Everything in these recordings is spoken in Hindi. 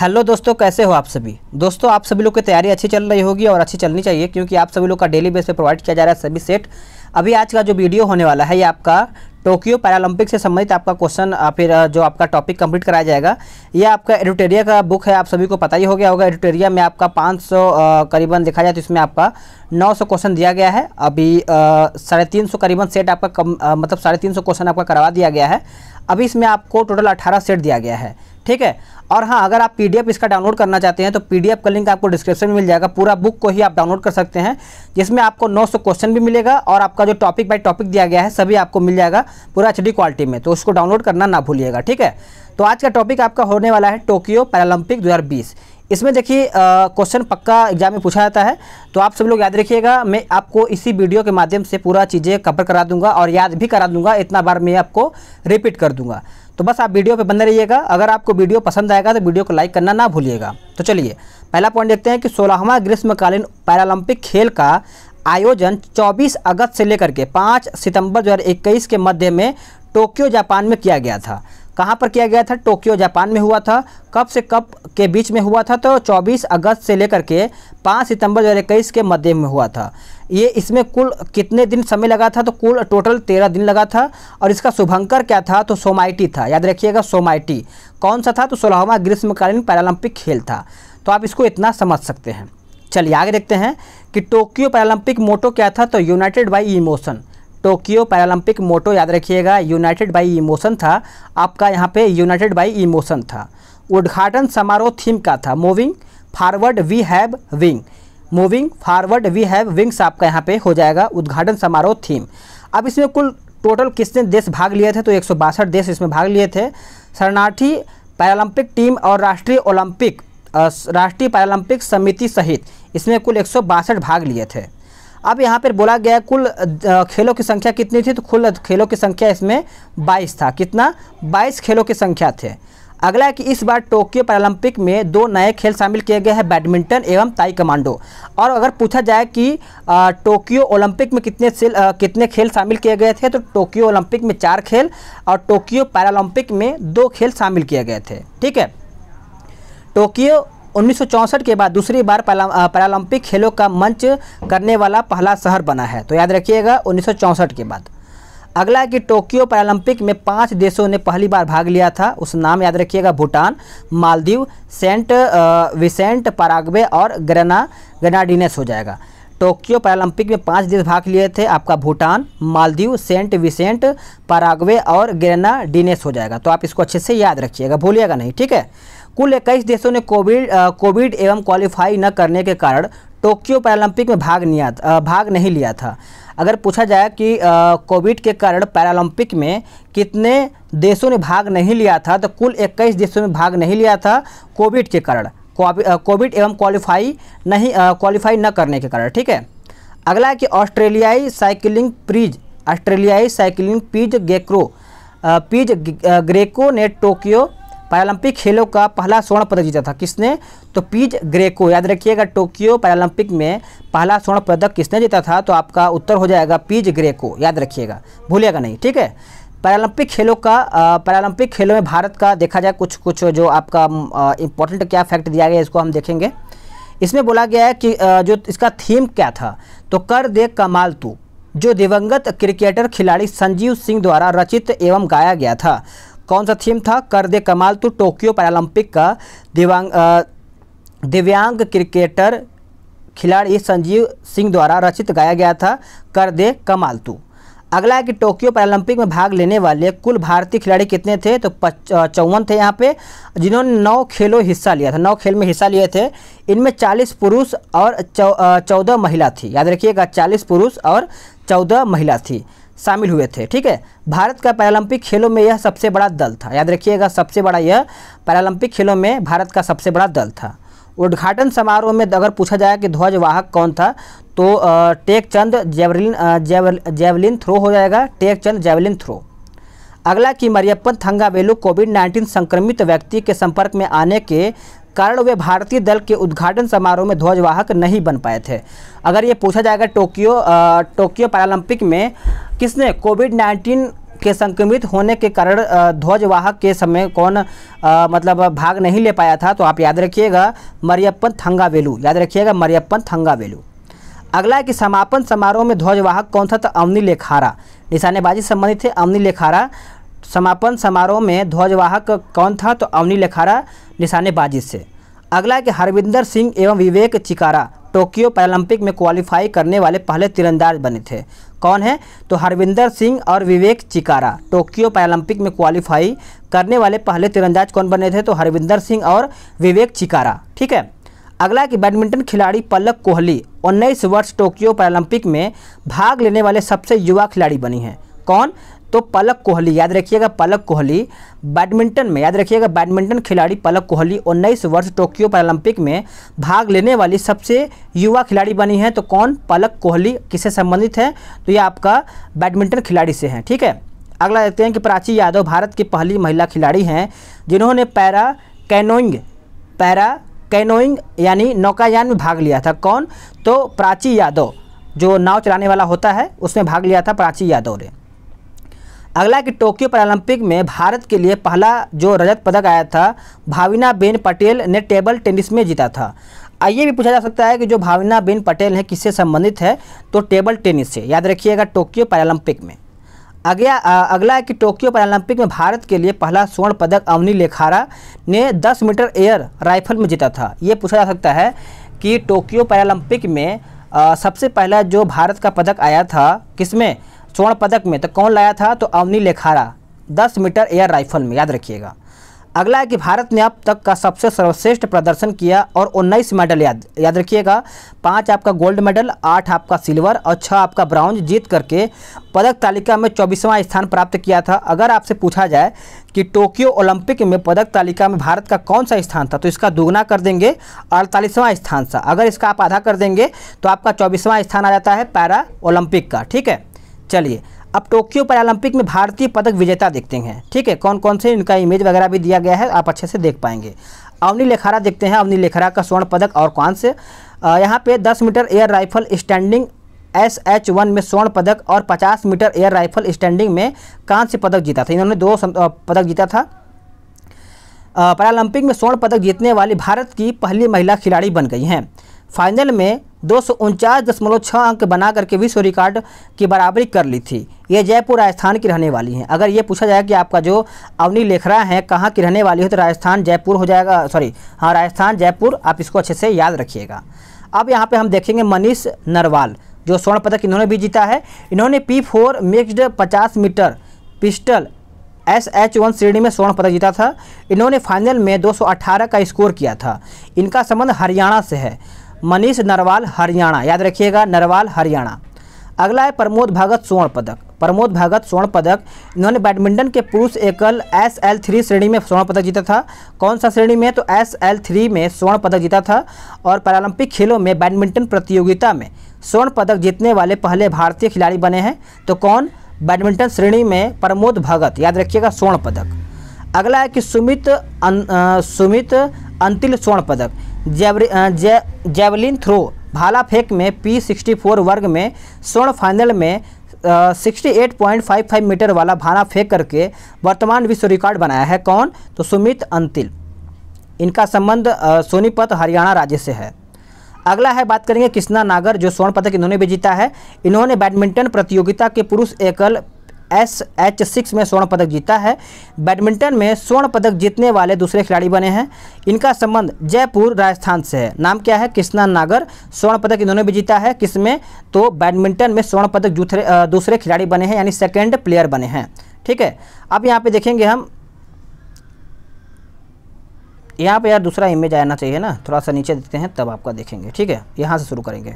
हेलो दोस्तों कैसे हो आप सभी दोस्तों आप सभी लोग की तैयारी अच्छी चल रही होगी और अच्छी चलनी चाहिए क्योंकि आप सभी लोग का डेली बेस पे प्रोवाइड किया जा रहा है सभी सेट अभी आज का जो वीडियो होने वाला है ये आपका टोक्यो पैरालंपिक से संबंधित आपका क्वेश्चन फिर जो आपका टॉपिक कंप्लीट कराया जाएगा यह आपका एडिटेरिया का बुक है आप सभी को पता ही हो गया होगा एडिटेरिया में आपका 500 करीबन देखा जाए तो इसमें आपका 900 क्वेश्चन दिया गया है अभी साढ़े तीन सौ करीबन सेट आपका कम आ, मतलब साढ़े तीन सौ क्वेश्चन आपका करवा दिया गया है अभी इसमें आपको टोटल अठारह सेट दिया गया है ठीक है और हाँ अगर आप पीडीएफ इसका डाउनलोड करना चाहते हैं तो पीडीएफ का लिंक आपको डिस्क्रिप्शन में मिल जाएगा पूरा बुक को ही आप डाउनलोड कर सकते हैं जिसमें आपको 900 क्वेश्चन भी मिलेगा और आपका जो टॉपिक बाय टॉपिक दिया गया है सभी आपको मिल जाएगा पूरा एच क्वालिटी में तो उसको डाउनलोड करना ना भूलिएगा ठीक है तो आज का टॉपिक आपका होने वाला है टोक्यो पैरालंपिक दो इसमें देखिए क्वेश्चन पक्का एग्जाम में पूछा जाता है तो आप सब लोग याद रखिएगा मैं आपको इसी वीडियो के माध्यम से पूरा चीज़ें कवर करा दूंगा और याद भी करा दूंगा इतना बार मैं आपको रिपीट कर दूंगा तो बस आप वीडियो पे बने रहिएगा अगर आपको वीडियो पसंद आएगा तो वीडियो को लाइक करना ना भूलिएगा तो चलिए पहला पॉइंट देखते हैं कि सोलहवां ग्रीष्मकालीन पैरालंपिक खेल का आयोजन 24 अगस्त से लेकर के 5 सितंबर 2021 के मध्य में टोक्यो जापान में किया गया था कहाँ पर किया गया था टोक्यो जापान में हुआ था कब से कब के बीच में हुआ था तो 24 अगस्त से लेकर के 5 सितंबर 2021 के मध्य में हुआ था ये इसमें कुल कितने दिन समय लगा था तो कुल टोटल तेरह दिन लगा था और इसका शुभंकर क्या था तो सोमाइटी था याद रखिएगा सोमाइटी कौन सा था तो सोलहवा ग्रीष्मकालीन पैरालंपिक खेल था तो आप इसको इतना समझ सकते हैं चलिए आगे देखते हैं कि टोक्यो पैरालंपिक मोटो क्या था तो united by emotion Tokyo Paralympic motto याद रखिएगा यूनाइटेड बाई इमोशन था आपका यहाँ पे यूनाइटेड बाई इमोशन था उद्घाटन समारोह थीम का था moving forward we have wing moving forward we have wings आपका यहाँ पे हो जाएगा उद्घाटन समारोह थीम अब इसमें कुल टोटल कितने देश भाग लिए थे तो एक देश इसमें भाग लिए थे शरणार्थी पैरालंपिक टीम और राष्ट्रीय ओलंपिक राष्ट्रीय पैरालंपिक समिति सहित इसमें कुल एक भाग लिए थे अब यहाँ पर बोला गया कुल खेलों की संख्या कितनी थी तो कुल खेलों की संख्या इसमें 22 था कितना 22 खेलों की संख्या थे अगला है कि इस बार टोक्यो पैरालंपिक में दो नए खेल शामिल किए गए हैं बैडमिंटन एवं ताई कमांडो और अगर पूछा जाए कि टोक्यो ओलंपिक में कितने सेल कितने खेल शामिल किए गए थे तो टोक्यो ओलंपिक में चार खेल और टोक्यो पैरालंपिक में दो खेल शामिल किए गए थे ठीक है टोक्यो उन्नीस के बाद दूसरी बार पैरालंपिक खेलों का मंच करने वाला पहला शहर बना है तो याद रखिएगा उन्नीस के बाद अगला है कि टोक्यो पैरालंपिक में पांच देशों ने पहली बार भाग लिया था उस नाम याद रखिएगा Bhutan Maldives Saint Vincent Paraguay और ग्रेना ग्रेनाडिनेस हो जाएगा टोक्यो पैरालंपिक में पांच देश भाग लिए थे आपका Bhutan Maldives Saint Vincent Paraguay और ग्रेना डिनेस हो जाएगा तो आप इसको अच्छे से याद रखिएगा भूलिएगा नहीं ठीक है कुल इक्कीस देशों ने कोविड कोविड एवं क्वालिफाई न करने के कारण टोक्यो पैरालंपिक में भाग नहीं भाग नहीं लिया था अगर पूछा जाए कि कोविड के कारण पैरालंपिक में कितने देशों ने भाग नहीं लिया था तो कुल 21 देशों ने भाग नहीं लिया था कोविड के कारण कोविड एवं क्वालिफाई नहीं क्वालिफाई न करने के कारण ठीक है अगला है कि ऑस्ट्रेलियाई साइकिलिंग प्रीज ऑस्ट्रेलियाई cycling Paige Greco Paige Greco ने टोक्यो पैरालंपिक खेलों का पहला स्वर्ण पदक जीता था किसने तो पीज ग्रेको याद रखिएगा टोक्यो पैरालंपिक में पहला स्वर्ण पदक किसने जीता था तो आपका उत्तर हो जाएगा पीज ग्रेको याद रखिएगा भूलिएगा नहीं ठीक है पैरालंपिक खेलों का पैरालंपिक खेलों में भारत का देखा जाए कुछ कुछ जो आपका इम्पोर्टेंट क्या फैक्ट दिया गया इसको हम देखेंगे इसमें बोला गया है कि आ, जो इसका थीम क्या था तो कर दे कमाल तू जो दिवंगत क्रिकेटर खिलाड़ी संजीव सिंह द्वारा रचित एवं गाया गया था कौन सा थीम था कर दे कमाल तू टोक्यो पैरालंपिक का दिव्यांग दिव्यांग क्रिकेटर खिलाड़ी संजीव सिंह द्वारा रचित गाया गया था कर दे कमाल तू अगला है कि टोक्यो पैरालंपिक में भाग लेने वाले कुल भारतीय खिलाड़ी कितने थे तो चौवन थे यहाँ पे जिन्होंने नौ खेलों हिस्सा लिया था नौ खेल में हिस्सा लिए थे इनमें चालीस पुरुष और चौदह महिला थी याद रखिएगा चालीस पुरुष और चौदह महिला थी शामिल हुए थे ठीक है भारत का पैरालंपिक खेलों में यह सबसे बड़ा दल था याद रखिएगा सबसे बड़ा यह पैरालंपिक खेलों में भारत का सबसे बड़ा दल था उद्घाटन समारोह में अगर पूछा जाए कि ध्वजवाहक कौन था तो Tek Chand javelin javelin throw हो जाएगा टेक चंद जेवलिन थ्रो अगला कि मरियप्पन थंगावेलू कोविड 19 संक्रमित व्यक्ति के संपर्क में आने के कारण वे भारतीय दल के उद्घाटन समारोह में ध्वजवाहक नहीं बन पाए थे अगर ये पूछा जाएगा टोक्यो टोक्यो पैरालंपिक में किसने कोविड नाइन्टीन के संक्रमित होने के कारण ध्वजवाहक के समय कौन आ, मतलब भाग नहीं ले पाया था तो आप याद रखिएगा मरियप्पन थंगावेलू याद रखिएगा मरियप्पन थंगावेलू अगला है कि समापन समारोह में ध्वजवाहक कौन था तो अवनी लेखारा निशानेबाजी संबंधित थे अवनी लेखारा समापन समारोह में ध्वजवाहक कौन था तो अवनी लेखारा निशानेबाजी से अगला कि हरविंदर सिंह एवं विवेक चिकारा टोक्यो पैरालंपिक में क्वालिफाई करने वाले पहले तीरंदाज बने थे कौन है तो हरविंदर सिंह और विवेक चिकारा टोक्यो पैरालंपिक में क्वालिफाई करने वाले पहले तीरंदाज कौन बने थे तो हरविंदर सिंह और विवेक चिकारा ठीक है अगला कि बैडमिंटन खिलाड़ी पलक कोहली उन्नीस वर्ष टोक्यो पैरालंपिक में भाग लेने वाले सबसे युवा खिलाड़ी बनी हैं कौन तो पलक कोहली याद रखिएगा पलक कोहली बैडमिंटन में याद रखिएगा बैडमिंटन खिलाड़ी पलक कोहली उन्नीस वर्ष टोक्यो पैरालंपिक में भाग लेने वाली सबसे युवा खिलाड़ी बनी है तो कौन पलक कोहली किससे संबंधित है तो ये आपका बैडमिंटन खिलाड़ी से है ठीक है अगला देखते हैं कि प्राची यादव भारत की पहली महिला खिलाड़ी हैं जिन्होंने पैरा कैनोइंग पैरा कैनोइंग यानी नौकायान में भाग लिया था कौन तो प्राची यादव जो नाव चलाने वाला होता है उसमें भाग लिया था प्राची यादव ने अगला कि टोक्यो पैरालंपिक में भारत के लिए पहला जो रजत पदक आया था भाविना बेन पटेल ने टेबल टेनिस में जीता था आइए भी पूछा जा सकता है कि जो भाविना बेन पटेल हैं किससे संबंधित है तो टेबल टेनिस से याद रखिएगा टोक्यो पैरालंपिक में अगला अगला है कि टोक्यो पैरालंपिक में भारत के लिए पहला स्वर्ण पदक अवनी लेखारा ने 10 मीटर एयर राइफल में जीता था ये पूछा जा सकता है कि टोक्यो पैरालंपिक में आ, सबसे पहला जो भारत का पदक आया था किसमें स्वर्ण पदक में तो कौन लाया था तो अवनी लेखारा दस मीटर एयर राइफल में याद रखिएगा अगला है कि भारत ने अब तक का सबसे सर्वश्रेष्ठ प्रदर्शन किया और उन्नीस मेडल याद याद रखिएगा पाँच आपका गोल्ड मेडल आठ आपका सिल्वर और छः आपका ब्राउन्ज जीत करके पदक तालिका में चौबीसवां स्थान प्राप्त किया था अगर आपसे पूछा जाए कि टोक्यो ओलंपिक में पदक तालिका में भारत का कौन सा स्थान था तो इसका दोगुना कर देंगे अड़तालीसवां स्थान सा अगर इसका आप आधा कर देंगे तो आपका चौबीसवां स्थान आ जाता है पैरा ओलंपिक का ठीक है चलिए अब टोक्यो पैरालंपिक में भारतीय पदक विजेता देखते हैं ठीक है कौन कौन से इनका इमेज वगैरह भी दिया गया है आप अच्छे से देख पाएंगे अवनी लेखारा देखते हैं अवनी लेखारा का स्वर्ण पदक और कौन से यहाँ पे 10 metre air rifle standing S H one में स्वर्ण पदक और 50 मीटर एयर राइफल स्टैंडिंग में कांस्य पदक जीता था इन्होंने दो पदक जीता था पैरालंपिक में स्वर्ण पदक जीतने वाली भारत की पहली महिला खिलाड़ी बन गई हैं फाइनल में दो अंक बना करके विश्व रिकॉर्ड की बराबरी कर ली थी ये जयपुर राजस्थान की रहने वाली हैं अगर ये पूछा जाए कि आपका जो अवनी लेखरा है कहाँ की रहने वाली है तो राजस्थान जयपुर हो जाएगा सॉरी हाँ राजस्थान जयपुर आप इसको अच्छे से याद रखिएगा अब यहाँ पर हम देखेंगे मनीष नरवाल जो स्वर्ण पदक इन्होंने भी जीता है इन्होंने पी फोर मिक्सड पचास metre pistol S H one श्रेणी में स्वर्ण पदक जीता था इन्होंने फाइनल में 218 का स्कोर किया था इनका संबंध हरियाणा से है मनीष नरवाल हरियाणा याद रखिएगा नरवाल हरियाणा अगला है प्रमोद भगत स्वर्ण पदक प्रमोद भगत स्वर्ण पदक इन्होंने बैडमिंटन के पुरुष एकल एस एल थ्री श्रेणी में स्वर्ण पदक जीता था कौन सा श्रेणी में तो एस एल थ्री में स्वर्ण पदक जीता था और पैरालंपिक खेलों में बैडमिंटन प्रतियोगिता में स्वर्ण पदक जीतने वाले पहले भारतीय खिलाड़ी बने हैं तो कौन बैडमिंटन श्रेणी में प्रमोद भगत याद रखिएगा स्वर्ण पदक अगला है कि सुमित अन, अं, आ, सुमित अंतिल स्वर्ण पदक जेवलिन थ्रो भाला फेंक में पी सिक्सटी फोर वर्ग में स्वर्ण फाइनल में sixty eight point five five metre वाला भाला फेंक करके वर्तमान विश्व रिकॉर्ड बनाया है कौन तो सुमित अंतिल इनका संबंध सोनीपत हरियाणा राज्य से है अगला है बात करेंगे कृष्णा नागर जो स्वर्ण पदक इन्होंने भी जीता है इन्होंने बैडमिंटन प्रतियोगिता के पुरुष एकल एस एच सिक्स में स्वर्ण पदक जीता है बैडमिंटन में स्वर्ण पदक जीतने वाले दूसरे खिलाड़ी बने हैं इनका संबंध जयपुर राजस्थान से है नाम क्या है कृष्णा नागर स्वर्ण पदक इन्होंने भी जीता है किसमें तो बैडमिंटन में स्वर्ण पदक दूसरे खिलाड़ी बने हैं यानी सेकेंड प्लेयर बने हैं ठीक है अब यहाँ पर देखेंगे हम यहाँ पर यार दूसरा इमेज आना चाहिए ना थोड़ा सा नीचे देखते हैं तब आपका देखेंगे ठीक है यहाँ से शुरू करेंगे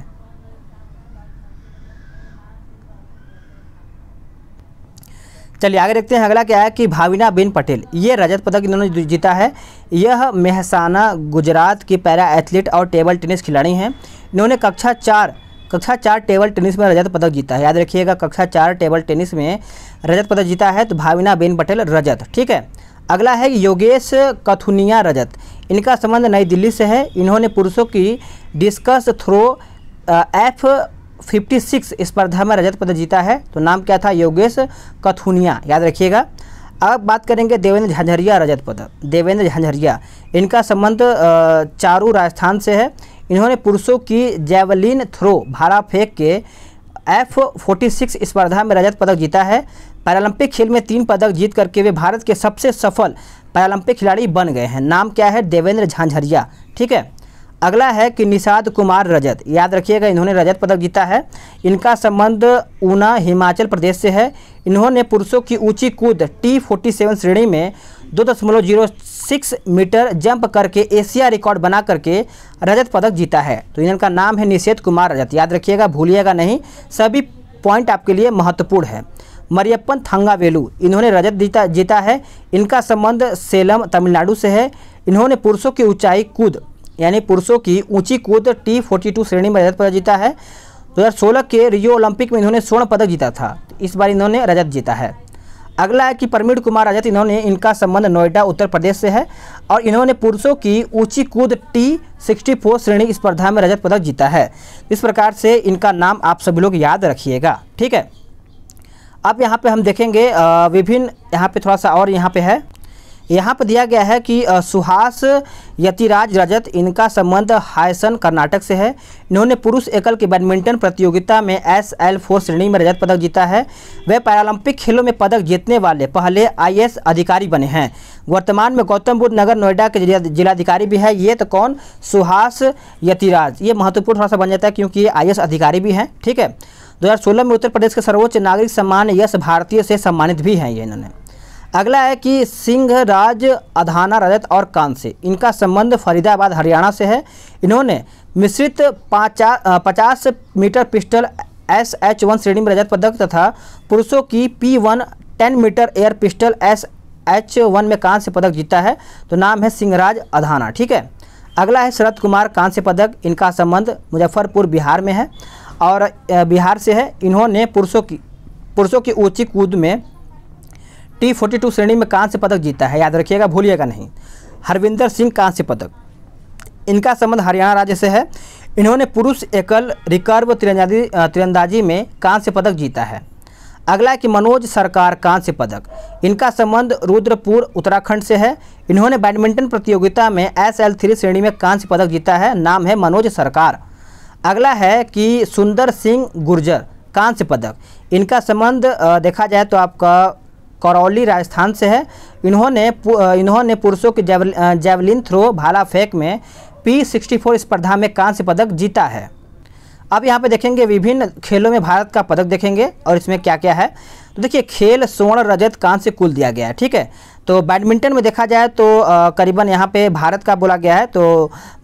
चलिए आगे देखते हैं अगला क्या है कि भाविना बेन पटेल ये रजत पदक इन्होंने जीता है यह मेहसाना गुजरात की पैरा एथलीट और टेबल टेनिस खिलाड़ी हैं इन्होंने कक्षा चार कक्षा चार टेबल टेनिस में रजत पदक जीता है याद रखिएगा कक्षा चार टेबल टेनिस में रजत पदक जीता है तो भाविना बेन पटेल रजत ठीक है अगला है योगेश कथुनिया रजत इनका संबंध नई दिल्ली से है इन्होंने पुरुषों की डिस्कस थ्रो एफ 56 स्पर्धा में रजत पदक जीता है तो नाम क्या था योगेश कथुनिया याद रखिएगा अब बात करेंगे देवेंद्र झांझरिया रजत पदक देवेंद्र झांझरिया इनका संबंध चारू राजस्थान से है इन्होंने पुरुषों की जैवलिन थ्रो भाड़ा फेंक के एफ फोर्टी सिक्स स्पर्धा में रजत पदक जीता है पैरालंपिक खेल में तीन पदक जीत करके वे भारत के सबसे सफल पैरालंपिक खिलाड़ी बन गए हैं नाम क्या है देवेंद्र झांझरिया ठीक है अगला है कि निषाद कुमार रजत याद रखिएगा इन्होंने रजत पदक जीता है इनका संबंध ऊना हिमाचल प्रदेश से है इन्होंने पुरुषों की ऊंची कूद टी फोर्टी सेवन श्रेणी में दो दशमलव जीरो सिक्स मीटर जंप करके एशिया रिकॉर्ड बना करके रजत पदक जीता है तो इनका नाम है निषेध कुमार रजत याद रखिएगा भूलिएगा नहीं सभी पॉइंट आपके लिए महत्वपूर्ण है मरियप्पन थंगावेलू इन्होंने रजत जीता जीता है इनका संबंध सेलम तमिलनाडु से है इन्होंने पुरुषों की ऊंचाई कूद यानी पुरुषों की ऊंची कूद टी फोर्टी टू श्रेणी में रजत पदक जीता है 2016 के रियो ओलंपिक में इन्होंने स्वर्ण पदक जीता था तो इस बार इन्होंने रजत जीता है अगला है कि परमीण कुमार रजत इन्होंने इनका संबंध नोएडा उत्तर प्रदेश से है और इन्होंने पुरुषों की ऊंची कूद टी सिक्सटी फोर श्रेणी स्पर्धा में रजत पदक जीता है इस प्रकार से इनका नाम आप सभी लोग याद रखिएगा ठीक है अब यहाँ पे हम देखेंगे विभिन्न यहाँ पे थोड़ा सा और यहाँ पे है यहाँ पर दिया गया है कि सुहास यतिराज रजत इनका संबंध हायसन कर्नाटक से है इन्होंने पुरुष एकल की बैडमिंटन प्रतियोगिता में एस एल फोर श्रेणी में रजत पदक जीता है वे पैरालंपिक खेलों में पदक जीतने वाले पहले आई अधिकारी बने हैं वर्तमान में गौतम बुद्ध नगर नोएडा के जिलाधिकारी भी है ये तो कौन सुहास यतिराज ये महत्वपूर्ण थोड़ा सा बन जाता है क्योंकि ये आई अधिकारी भी हैं ठीक है 2016 में उत्तर प्रदेश के सर्वोच्च नागरिक सम्मान यश भारतीय से सम्मानित भी हैं ये इन्होंने अगला है कि सिंह राज अधाना रजत और कांसे इनका संबंध फरीदाबाद हरियाणा से है इन्होंने मिश्रित पाचा पचास metre pistol S H one श्रेणी में रजत पदक तथा पुरुषों की P one ten metre air pistol S H one में कांस्य पदक जीता है तो नाम है सिंहराज अधाना ठीक है अगला है शरद कुमार कांस्य पदक इनका संबंध मुजफ्फरपुर बिहार में है और बिहार से है इन्होंने पुरुषों की पुरुषों की ऊंची कूद में टी फोर्टी टू श्रेणी में कांस्य पदक जीता है याद रखिएगा भूलिएगा नहीं हरविंदर सिंह कांस्य पदक इनका संबंध हरियाणा राज्य से है इन्होंने पुरुष एकल रिकर्व तिरंदाजी तिरंदाजी में कांस्य पदक जीता है अगला है कि मनोज सरकार कांस्य पदक इनका संबंध रुद्रपुर उत्तराखंड से है इन्होंने बैडमिंटन प्रतियोगिता में एस एल थ्री श्रेणी में कांस्य पदक जीता है नाम है मनोज सरकार अगला है कि सुंदर सिंह गुर्जर कांस्य पदक इनका संबंध देखा जाए तो आपका करौली राजस्थान से है इन्होंने इन्होंने पुरुषों के जेवल, जेवलिन थ्रो भाला फेंक में पी सिक्सटी फोर स्पर्धा में कांस्य पदक जीता है अब यहाँ पे देखेंगे विभिन्न खेलों में भारत का पदक देखेंगे और इसमें क्या क्या है तो देखिए खेल स्वर्ण रजत कांस्य कुल दिया गया है ठीक है तो बैडमिंटन में देखा जाए तो करीबन यहाँ पे भारत का बोला गया है तो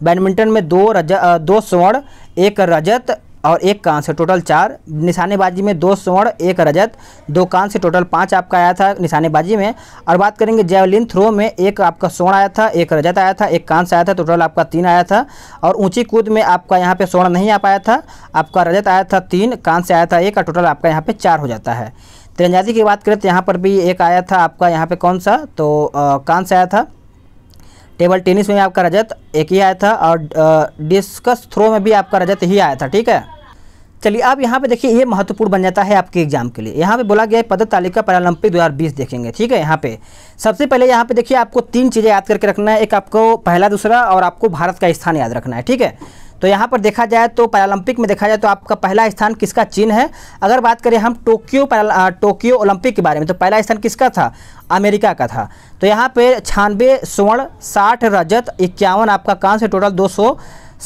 बैडमिंटन में दो रजत दो स्वर्ण एक रजत और एक कांस्य टोटल चार निशानेबाजी में दो स्वर्ण एक रजत दो कांस्य टोटल पाँच आपका आया था निशानेबाजी में और बात करेंगे जेवलिन थ्रो में एक आपका स्वर्ण आया था एक रजत आया था एक कांस्य आया था टोटल आपका तीन आया था और ऊँची कूद में आपका यहाँ पर स्वर्ण नहीं आ पाया था आपका रजत आया था तीन कांस्य आया था एक और टोटल आपका यहाँ पर चार हो जाता है तिरंजाजी की बात करें तो यहाँ पर भी एक आया था आपका यहाँ पर कौन सा तो कांस्य आया था टेबल टेनिस में आपका रजत एक ही आया था और डिस्कस थ्रो में भी आपका रजत ही आया था ठीक है चलिए आप यहाँ पे देखिए ये महत्वपूर्ण बन जाता है आपके एग्जाम के लिए यहाँ पे बोला गया है पदक तालिका पैरालंपिक 2020 देखेंगे ठीक है यहाँ पे सबसे पहले यहाँ पे देखिए आपको तीन चीज़ें याद करके रखना है एक आपको पहला दूसरा और आपको भारत का स्थान याद रखना है ठीक है तो यहाँ पर देखा जाए तो पैरालंपिक में देखा जाए तो आपका पहला स्थान किसका चीन है अगर बात करें हम टोक्यो टोक्यो ओलंपिक के बारे में तो पहला स्थान किसका था अमेरिका का था तो यहाँ पे छानवे स्वर्ण साठ रजत इक्यावन आपका कांस्य टोटल दो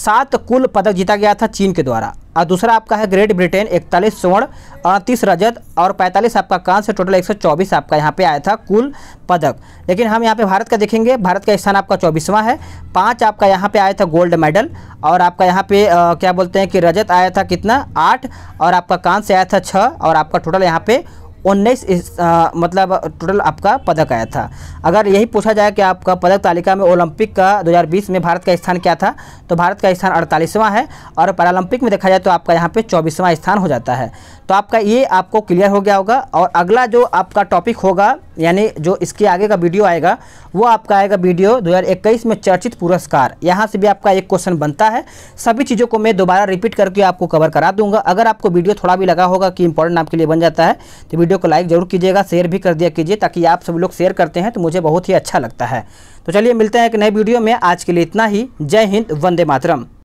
सात कुल पदक जीता गया था चीन के द्वारा और दूसरा आपका है ग्रेट ब्रिटेन इकतालीस स्वर्ण अड़तीस रजत और पैंतालीस आपका कांस्य टोटल एक आपका यहाँ पे आया था कुल पदक लेकिन हम यहाँ पे भारत का देखेंगे भारत का स्थान आपका चौबीसवां है पाँच आपका यहाँ पे आया था गोल्ड मेडल और आपका यहाँ पे आ, क्या बोलते हैं कि रजत आया था कितना आठ और आपका कांस्य आया था छः और आपका टोटल यहाँ पे उन्नीस मतलब टोटल आपका पदक आया था अगर यही पूछा जाए कि आपका पदक तालिका में ओलंपिक का 2020 में भारत का स्थान क्या था तो भारत का स्थान अड़तालीसवां है और पैरालंपिक में देखा जाए तो आपका यहाँ पे चौबीसवां स्थान हो जाता है तो आपका ये आपको क्लियर हो गया होगा और अगला जो आपका टॉपिक होगा यानी जो इसके आगे का वीडियो आएगा वो आपका आएगा वीडियो 2021 में चर्चित पुरस्कार यहाँ से भी आपका एक क्वेश्चन बनता है सभी चीज़ों को मैं दोबारा रिपीट करके आपको कवर करा दूंगा अगर आपको वीडियो थोड़ा भी लगा होगा कि इंपॉर्टेंट आपके लिए बन जाता है तो वीडियो को लाइक जरूर कीजिएगा शेयर भी कर दिया कीजिए ताकि आप सब लोग शेयर करते हैं तो मुझे बहुत ही अच्छा लगता है तो चलिए मिलते हैं एक नए वीडियो में आज के लिए इतना ही जय हिंद वंदे मातरम